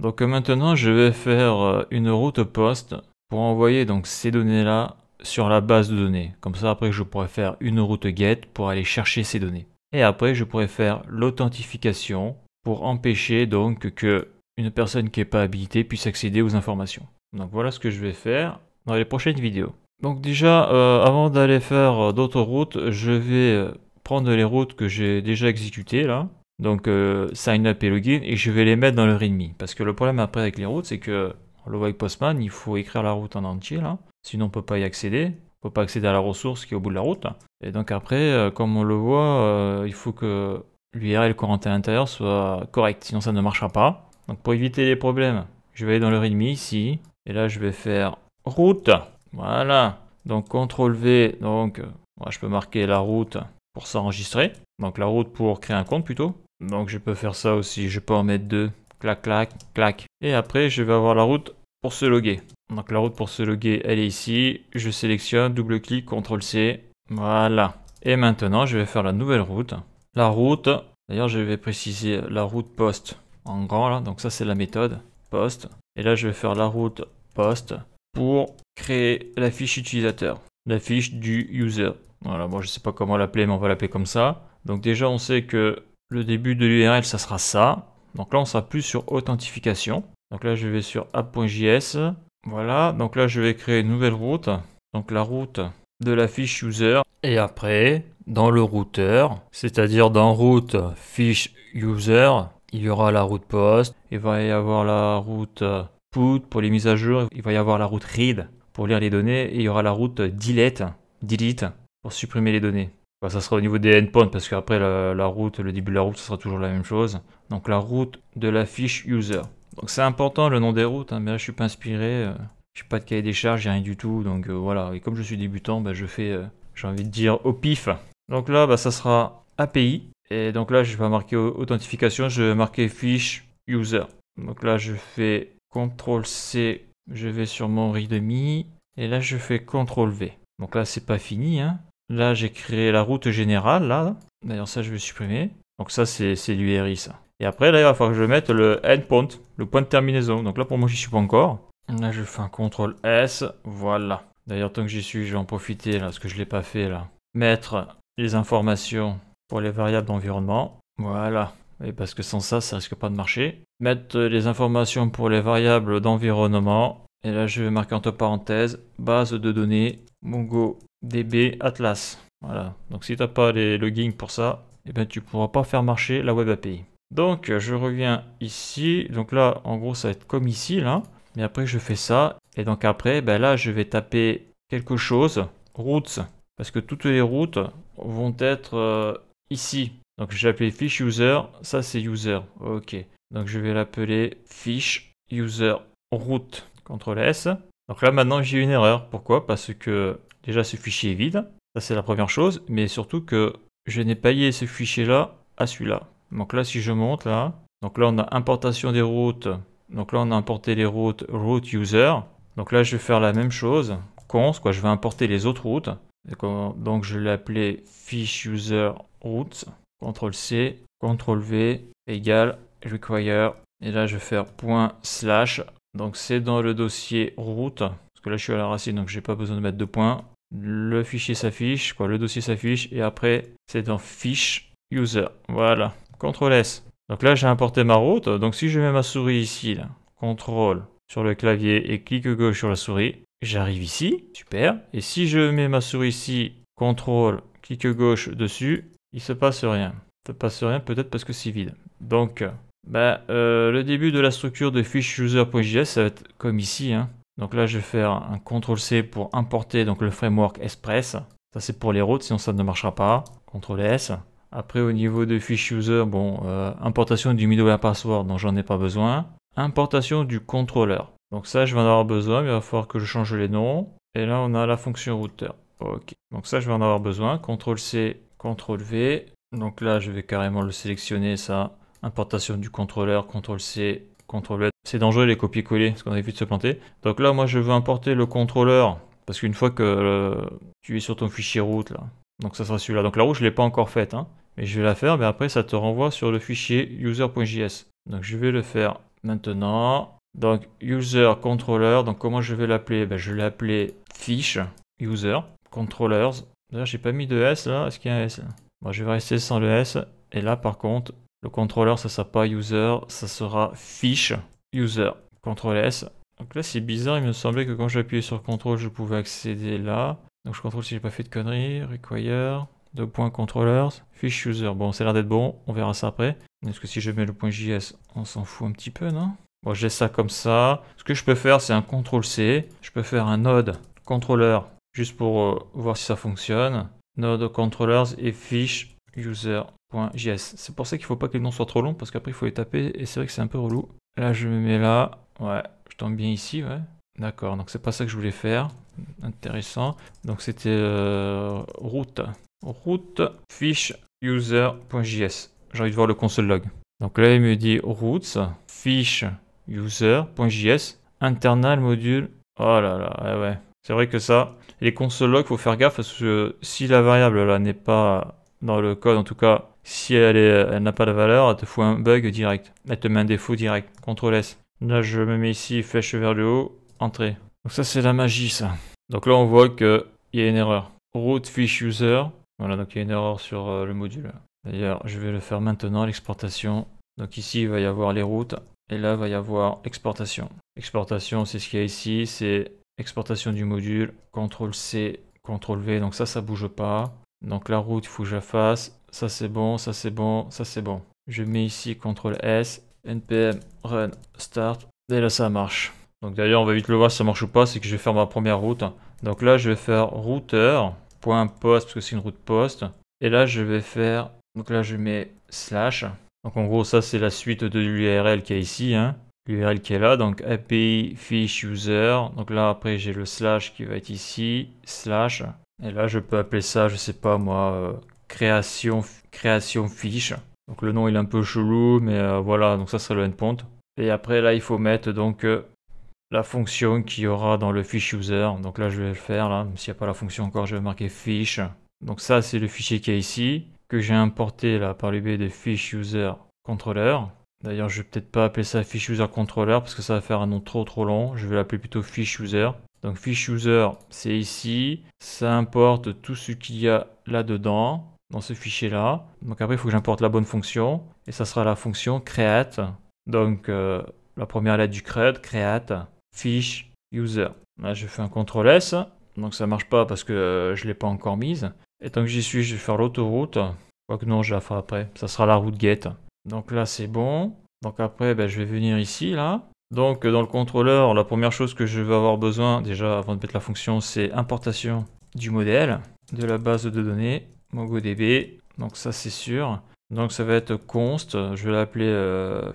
Donc euh, maintenant, je vais faire euh, une route post pour envoyer donc ces données-là sur la base de données. Comme ça, après, je pourrais faire une route get pour aller chercher ces données. Et après, je pourrais faire l'authentification pour empêcher donc que une personne qui n'est pas habilitée puisse accéder aux informations. Donc voilà ce que je vais faire dans les prochaines vidéos. Donc déjà, euh, avant d'aller faire d'autres routes, je vais prendre les routes que j'ai déjà exécutées là donc euh, sign up et login, et je vais les mettre dans le README. Parce que le problème après avec les routes, c'est que le avec Postman, il faut écrire la route en entier, là. sinon on ne peut pas y accéder. On ne peut pas accéder à la ressource qui est au bout de la route. Et donc après, euh, comme on le voit, euh, il faut que l'URL rentre à l'intérieur soit correct sinon ça ne marchera pas. Donc pour éviter les problèmes, je vais aller dans le README ici, et là je vais faire route. Voilà. Donc CTRL V, donc je peux marquer la route pour s'enregistrer. Donc la route pour créer un compte plutôt. Donc je peux faire ça aussi, je peux en mettre deux. Clac, clac, clac. Et après, je vais avoir la route pour se loguer. Donc la route pour se loguer, elle est ici. Je sélectionne, double-clic, CTRL-C. Voilà. Et maintenant, je vais faire la nouvelle route. La route, d'ailleurs, je vais préciser la route post en grand, là. Donc ça, c'est la méthode post. Et là, je vais faire la route post pour créer la fiche utilisateur, la fiche du user. Voilà, bon, je sais pas comment l'appeler, mais on va l'appeler comme ça. Donc déjà, on sait que le début de l'URL, ça sera ça. Donc là, on sera plus sur authentification. Donc là, je vais sur app.js. Voilà, donc là, je vais créer une nouvelle route. Donc la route de la fiche user. Et après, dans le routeur, c'est-à-dire dans route fiche user, il y aura la route post. Il va y avoir la route put pour les mises à jour. Il va y avoir la route read pour lire les données. Et il y aura la route delete, delete pour supprimer les données. Bah, ça sera au niveau des endpoints parce qu'après la, route, le début de la route, ce sera toujours la même chose. Donc la route de la fiche user. Donc c'est important le nom des routes, hein. mais là je suis pas inspiré, euh, je n'ai pas de cahier des charges, j'ai rien du tout. Donc euh, voilà, et comme je suis débutant, bah, je fais, euh, j'ai envie de dire au pif. Donc là, bah, ça sera API. Et donc là, je vais pas marquer authentification, je vais marquer fiche user. Donc là, je fais CTRL C, je vais sur mon readme. Et là, je fais CTRL V. Donc là, c'est pas fini, hein. Là, j'ai créé la route générale, là. D'ailleurs, ça, je vais supprimer. Donc ça, c'est l'URI, ça. Et après, là, il va falloir que je mette le endpoint, le point de terminaison. Donc là, pour moi, j'y suis pas encore. Là, je fais un CTRL S, voilà. D'ailleurs, tant que j'y suis, je vais en profiter, là, parce que je l'ai pas fait, là. Mettre les informations pour les variables d'environnement. Voilà. Et parce que sans ça, ça risque pas de marcher. Mettre les informations pour les variables d'environnement. Et là, je vais marquer entre parenthèses, base de données, mongo DB Atlas. Voilà. Donc si tu n'as pas les logins pour ça, eh ben, tu pourras pas faire marcher la Web API. Donc je reviens ici. Donc là, en gros, ça va être comme ici. Là. Mais après, je fais ça. Et donc après, ben là, je vais taper quelque chose. Routes. Parce que toutes les routes vont être euh, ici. Donc vais appelé fish user. Ça, c'est user. OK. Donc je vais l'appeler fish user route. CTRL S. Donc là, maintenant, j'ai une erreur. Pourquoi Parce que ce fichier est vide, ça c'est la première chose, mais surtout que je n'ai pas lié ce fichier là à celui-là. Donc là si je monte là, donc là on a importation des routes, donc là on a importé les routes route user, donc là je vais faire la même chose, cons quoi, je vais importer les autres routes, donc euh, je l'ai appelé fish user routes, CTRL C, CTRL V égale require, et là je vais faire point slash, donc c'est dans le dossier route, parce que là je suis à la racine donc j'ai pas besoin de mettre de points, le fichier s'affiche, quoi, le dossier s'affiche, et après c'est dans Fiche User. Voilà, CTRL S. Donc là j'ai importé ma route, donc si je mets ma souris ici, CTRL sur le clavier et clic gauche sur la souris, j'arrive ici, super. Et si je mets ma souris ici, CTRL, clic gauche dessus, il se passe rien. Il se passe rien peut-être parce que c'est vide. Donc, ben le début de la structure de fiche user.js, ça va être comme ici, hein. Donc là, je vais faire un CTRL-C pour importer donc, le framework Express. Ça, c'est pour les routes, sinon ça ne marchera pas. CTRL-S. Après, au niveau de fish user, bon, euh, importation du middleware password, donc j'en ai pas besoin. Importation du contrôleur. Donc ça, je vais en avoir besoin, mais il va falloir que je change les noms. Et là, on a la fonction router Ok. Donc ça, je vais en avoir besoin. CTRL-C, CTRL-V. Donc là, je vais carrément le sélectionner, ça. Importation du contrôleur, CTRL-C, c'est dangereux les copier-coller parce qu'on a vu de se planter. Donc là, moi, je veux importer le contrôleur parce qu'une fois que euh, tu es sur ton fichier route, là, donc ça sera celui-là. Donc la route, je ne l'ai pas encore faite, hein. mais je vais la faire. Mais après, ça te renvoie sur le fichier user.js. Donc je vais le faire maintenant. Donc user controller. Donc comment je vais l'appeler ben, Je vais l'appeler fiche user controllers. D'ailleurs, j'ai pas mis de S là. Est-ce qu'il y a un S Moi, je vais rester sans le S. Et là, par contre, le contrôleur, ça ne sera pas user, ça sera fiche user. CTRL S. Donc là, c'est bizarre, il me semblait que quand j'appuyais sur CTRL, je pouvais accéder là. Donc je contrôle si j'ai pas fait de conneries. Require, deux points controllers, fiche user. Bon, ça a l'air d'être bon, on verra ça après. Est-ce que si je mets le point JS, on s'en fout un petit peu, non Bon, j'ai ça comme ça. Ce que je peux faire, c'est un CTRL C. Je peux faire un node controller juste pour euh, voir si ça fonctionne. Node controllers et fiche user. C'est pour ça qu'il ne faut pas que les noms soient trop longs, parce qu'après il faut les taper, et c'est vrai que c'est un peu relou. Là, je me mets là, ouais, je tombe bien ici, ouais. D'accord, donc c'est pas ça que je voulais faire. Intéressant. Donc c'était euh, route. Route fiche user.js. J'ai envie de voir le console log. Donc là, il me dit roots fish user.js internal module. Oh là là, ouais, ouais. C'est vrai que ça, les console logs, faut faire gaffe parce que si la variable là n'est pas dans le code en tout cas, si elle, n'a pas de valeur, elle te fout un bug direct. Elle te met un défaut direct. CTRL S. Là, je me mets ici, flèche vers le haut, entrée. Donc ça, c'est la magie, ça. Donc là, on voit qu'il y a une erreur. Root fish user. Voilà, donc il y a une erreur sur euh, le module. D'ailleurs, je vais le faire maintenant, l'exportation. Donc ici, il va y avoir les routes. Et là, il va y avoir exportation. Exportation, c'est ce qu'il y a ici. C'est exportation du module. CTRL C, CTRL V. Donc ça, ça bouge pas. Donc la route, il faut que je fasse. Ça c'est bon, ça c'est bon, ça c'est bon. Je mets ici CTRL S, NPM run start. Et là ça marche. Donc d'ailleurs on va vite le voir si ça marche ou pas, c'est que je vais faire ma première route. Donc là je vais faire router.post parce que c'est une route post. Et là je vais faire, donc là je mets slash. Donc en gros ça c'est la suite de l'URL qui est ici. Hein l'URL qui est là, donc API fish user. Donc là, après, j'ai le slash qui va être ici, slash. Et là, je peux appeler ça, je sais pas moi, euh, création, création fiche. Donc le nom, il est un peu chelou, mais euh, voilà, donc ça serait le endpoint. Et après, là, il faut mettre donc euh, la fonction qui y aura dans le fish user. Donc là, je vais le faire, là, même s'il n'y a pas la fonction encore, je vais marquer fiche Donc ça, c'est le fichier qui est ici, que j'ai importé là par le de fish user controller. D'ailleurs, je vais peut-être pas appeler ça fish user controller parce que ça va faire un nom trop trop long. Je vais l'appeler plutôt fish user. Donc fish user, c'est ici. Ça importe tout ce qu'il y a là-dedans, dans ce fichier-là. Donc après, il faut que j'importe la bonne fonction. Et ça sera la fonction create. Donc euh, la première lettre du CRUD, create, fish user. Là, je fais un CTRL S. Donc ça marche pas parce que je euh, je l'ai pas encore mise. Et tant que j'y suis, je vais faire l'autoroute. Quoique non, je la ferai après. Ça sera la route get. Donc là, c'est bon. Donc après, ben, je vais venir ici, là. Donc euh, dans le contrôleur, la première chose que je vais avoir besoin, déjà avant de mettre la fonction, c'est importation du modèle, de la base de données, MongoDB. Donc ça, c'est sûr. Donc ça va être const, je vais l'appeler euh,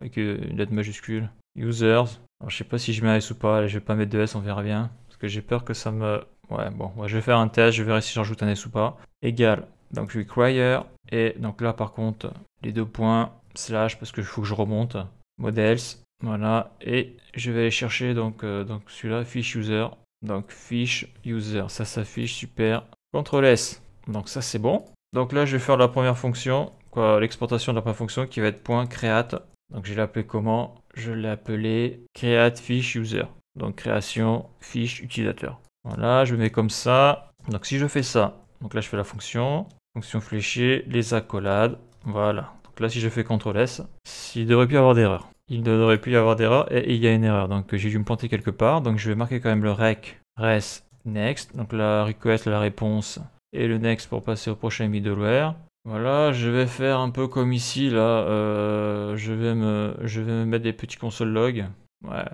avec une lettre majuscule, users. Alors je sais pas si je mets un S ou pas, je vais pas mettre de S, on verra bien. Parce que j'ai peur que ça me... Ouais, bon, je vais faire un test, je verrai si j'ajoute un S ou pas. Égal donc require. Et donc là, par contre, les deux points, slash, parce que il faut que je remonte. Models. Voilà. Et je vais aller chercher donc, euh, donc celui-là, fish user. Donc fish user. Ça s'affiche, super. CTRL S. Donc ça, c'est bon. Donc là, je vais faire la première fonction, quoi, l'exportation de la première fonction qui va être point .create. Donc je l'ai appelé comment Je l'ai appelé create fish user. Donc création fiche utilisateur. Voilà, je mets comme ça. Donc si je fais ça, donc là je fais la fonction Fonction fléchée, les accolades, voilà. Donc là, si je fais CTRL S, il devrait plus y avoir d'erreur. Il ne devrait plus y avoir d'erreur et il y a une erreur. Donc j'ai dû me planter quelque part. Donc je vais marquer quand même le rec, res, next. Donc la request, la réponse et le next pour passer au prochain middleware. Voilà, je vais faire un peu comme ici, là. Euh, je, vais me, je vais mettre des petits console logs. Ouais,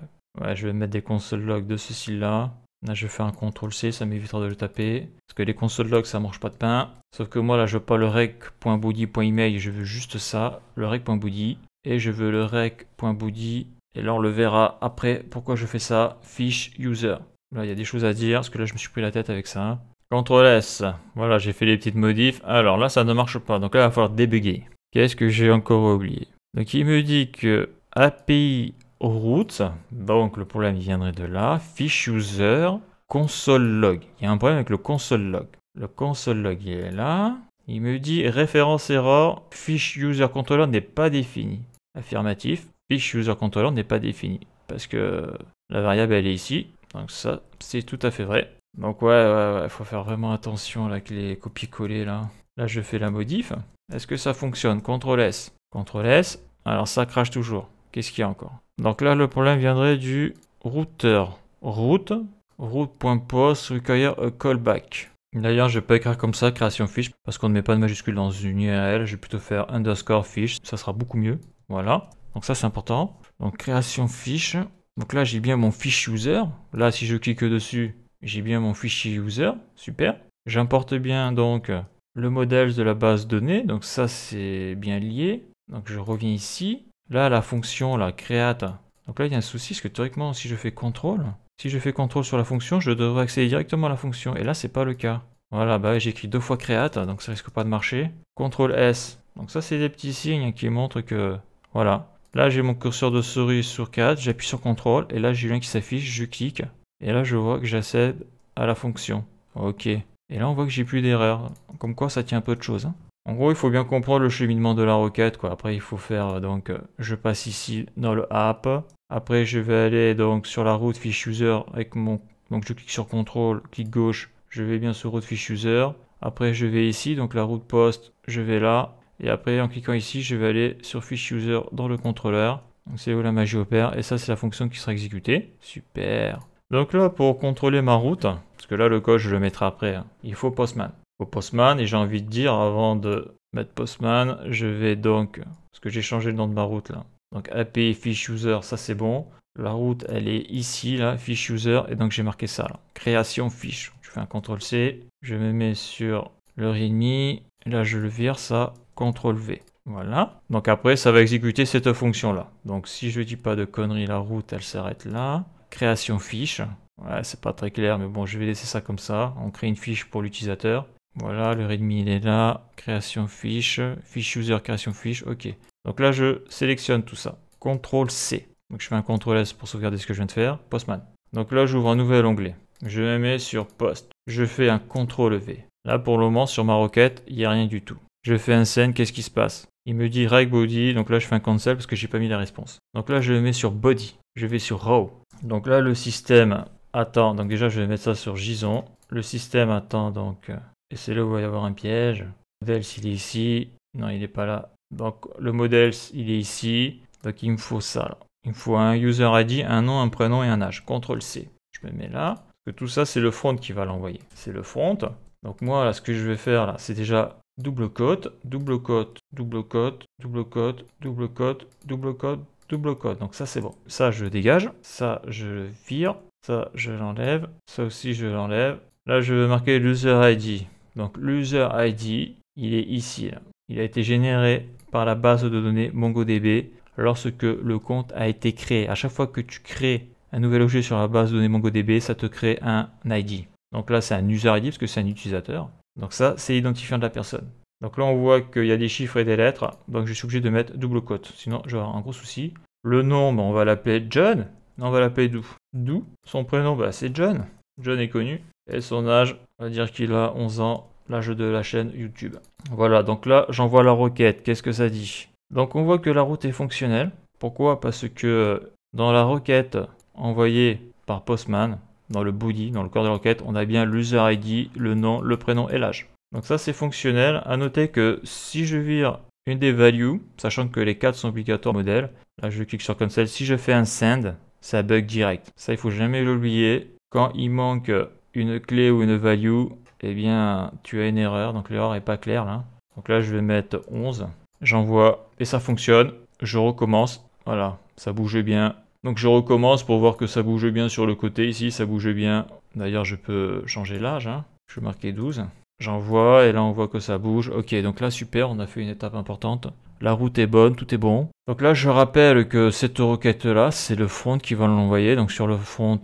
ouais, je vais mettre des console logs de ceci là. Là, je fais un CTRL-C, ça m'évitera de le taper. Parce que les console logs, ça marche pas de pain. Sauf que moi, là, je veux pas le rec.boody.email, je veux juste ça, le rec.boody. Et je veux le rec.boody, Et là, on le verra après pourquoi je fais ça. Fish user. Là, il y a des choses à dire, parce que là, je me suis pris la tête avec ça. CTRL S. Voilà, j'ai fait les petites modifs. Alors là, ça ne marche pas. Donc là, il va falloir débugger. Qu'est-ce que j'ai encore oublié Donc il me dit que API root, donc le problème viendrait de là, fish user, console log. Il y a un problème avec le console log. Le console log il est là. Il me dit référence erreur, fish user controller n'est pas défini. Affirmatif, fish user controller n'est pas défini. Parce que la variable elle est ici. Donc ça, c'est tout à fait vrai. Donc ouais, il faut faire vraiment attention là avec les copier-coller là. Là je fais la modif. Est-ce que ça fonctionne Ctrl S. Ctrl S. Alors ça crache toujours. Qu'est-ce qu'il y a encore Donc là, le problème viendrait du Router Route, route.post, require a euh, callback. D'ailleurs, je ne vais pas écrire comme ça, création fiche, parce qu'on ne met pas de majuscule dans une URL. Je vais plutôt faire underscore fiche, ça sera beaucoup mieux. Voilà, donc ça c'est important. Donc création fiche. Donc là, j'ai bien mon fiche user. Là, si je clique dessus, j'ai bien mon fichier user. Super. J'importe bien donc le modèle de la base donnée. Donc ça, c'est bien lié. Donc je reviens ici. Là, la fonction, la create. Donc là, il y a un souci, parce que théoriquement, si je fais contrôle, si je fais contrôle sur la fonction, je devrais accéder directement à la fonction. Et là, c'est pas le cas. Voilà, bah j'écris deux fois create, donc ça risque pas de marcher. Contrôle S. Donc ça, c'est des petits signes qui montrent que, voilà. Là, j'ai mon curseur de souris sur 4, j'appuie sur contrôle, et là, j'ai l'un qui s'affiche, je clique. Et là, je vois que j'accède à la fonction. Ok. Et là, on voit que j'ai plus d'erreur. Comme quoi, ça tient un peu de choses. Hein. En gros, il faut bien comprendre le cheminement de la requête. Après, il faut faire, euh, donc, euh, je passe ici dans le app. Après, je vais aller donc sur la route fish user avec mon... Donc, je clique sur contrôle, clic gauche, je vais bien sur route fish user. Après, je vais ici, donc la route post, je vais là. Et après, en cliquant ici, je vais aller sur fish user dans le contrôleur. Donc, c'est où la magie opère. Et ça, c'est la fonction qui sera exécutée. Super. Donc là, pour contrôler ma route, parce que là, le code, je le mettrai après, hein. il faut Postman. Postman. Et j'ai envie de dire, avant de mettre Postman, je vais donc, parce que j'ai changé le nom de ma route là. Donc ap Fish User, ça c'est bon. La route, elle est ici, là, Fish User. Et donc j'ai marqué ça, création fiche. Je fais un CTRL-C, je me mets sur le README. Là, je le vire, ça, CTRL-V. Voilà. Donc après, ça va exécuter cette fonction-là. Donc si je dis pas de conneries, la route, elle s'arrête là. Création fiche. Ouais, c'est pas très clair, mais bon, je vais laisser ça comme ça. On crée une fiche pour l'utilisateur. Voilà, le readme il est là, création fiche, fiche user, création fiche, ok. Donc là, je sélectionne tout ça, CTRL C. Donc je fais un CTRL S pour sauvegarder ce que je viens de faire, Postman. Donc là, j'ouvre un nouvel onglet. Je me mets sur Post. Je fais un CTRL V. Là, pour le moment, sur ma requête, il n'y a rien du tout. Je fais un send, qu'est-ce qui se passe Il me dit reg body, donc là, je fais un cancel parce que j'ai pas mis la réponse. Donc là, je le mets sur body. Je vais sur raw. Donc là, le système attend. Donc déjà, je vais mettre ça sur JSON. Le système attend donc euh, et c'est là où il va y avoir un piège. Le modèle, il est ici. Non, il n'est pas là. Donc le modèle, il est ici. Donc il me faut ça. Il me faut un user ID, un nom, un prénom et un âge. CTRL C. Je me mets là. Parce que tout ça, c'est le front qui va l'envoyer. C'est le front. Donc moi, là, ce que je vais faire, là, c'est déjà double cote, double cote, double cote, double cote, double cote, double cote, double cote. Donc ça, c'est bon. Ça, je dégage. Ça, je le vire. Ça, je l'enlève. Ça aussi, je l'enlève. Là, je vais marquer l'user ID. Donc l'user ID, il est ici. Il a été généré par la base de données MongoDB lorsque le compte a été créé. À chaque fois que tu crées un nouvel objet sur la base de données MongoDB, ça te crée un ID. Donc là, c'est un user ID parce que c'est un utilisateur. Donc ça, c'est l'identifiant de la personne. Donc là, on voit qu'il y a des chiffres et des lettres. Donc je suis obligé de mettre double cote. Sinon, je un gros souci. Le nom, ben, on va l'appeler John. Non, on va l'appeler Dou. Dou. Son prénom, ben, c'est John. John est connu. Et son âge, on va dire qu'il a 11 ans, l'âge de la chaîne YouTube. Voilà, donc là, j'envoie la requête. Qu'est-ce que ça dit Donc on voit que la route est fonctionnelle. Pourquoi Parce que dans la requête envoyée par Postman, dans le body, dans le corps de la requête, on a bien l'user ID, le nom, le prénom et l'âge. Donc ça, c'est fonctionnel. A noter que si je vire une des values, sachant que les 4 sont obligatoires modèle, là je clique sur cancel, si je fais un send, ça bug direct. Ça, il faut jamais l'oublier. Quand il manque une clé ou une value, eh bien, tu as une erreur. Donc l'erreur est pas claire là. Donc là, je vais mettre 11. J'envoie et ça fonctionne. Je recommence. Voilà, ça bougeait bien. Donc je recommence pour voir que ça bouge bien sur le côté ici, ça bougeait bien. D'ailleurs, je peux changer l'âge. Hein. Je vais marquer 12. J'envoie et là on voit que ça bouge. Ok, donc là super, on a fait une étape importante. La route est bonne, tout est bon. Donc là je rappelle que cette requête là, c'est le front qui va l'envoyer. Donc sur le front,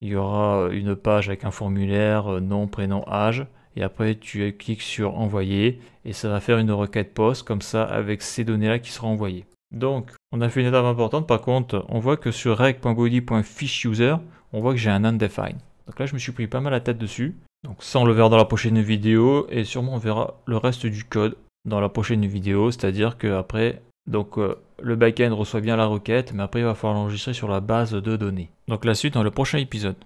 il y aura euh, une page avec un formulaire, euh, nom, prénom, âge. Et après, tu cliques sur envoyer et ça va faire une requête post comme ça avec ces données-là qui seront envoyées. Donc, on a fait une étape importante. Par contre, on voit que sur reg.body.fishUser, on voit que j'ai un undefined. Donc là, je me suis pris pas mal la tête dessus. Donc ça, on le verra dans la prochaine vidéo et sûrement on verra le reste du code dans la prochaine vidéo, c'est-à-dire qu'après, donc euh, le backend reçoit bien la requête, mais après il va falloir l'enregistrer sur la base de données. Donc la suite dans le prochain épisode.